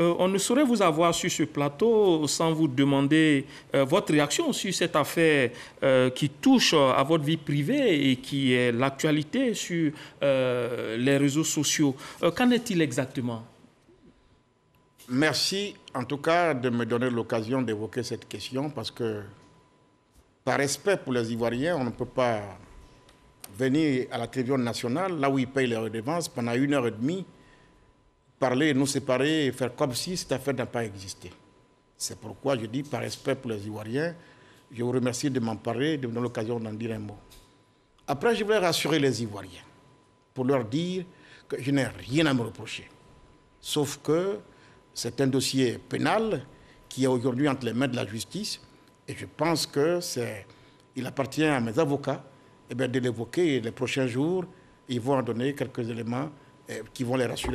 Euh, on ne saurait vous avoir sur ce plateau sans vous demander euh, votre réaction sur cette affaire euh, qui touche à votre vie privée et qui est l'actualité sur les réseaux sociaux. Qu'en est-il exactement Merci en tout cas de me donner l'occasion d'évoquer cette question parce que par respect pour les Ivoiriens, on ne peut pas venir à la tribune nationale, là où ils payent les redevances, pendant une heure et demie parler, nous séparer et faire comme si cette affaire n'a pas existé. C'est pourquoi je dis, par respect pour les Ivoiriens, je vous remercie de m'en parler, de me donner l'occasion d'en dire un mot. Après, je voulais rassurer les Ivoiriens pour leur dire que je n'ai rien à me reprocher. Sauf que c'est un dossier pénal qui est aujourd'hui entre les mains de la justice et je pense que c'est, il appartient à mes avocats eh bien, de l'évoquer les prochains jours, ils vont en donner quelques éléments eh, qui vont les rassurer.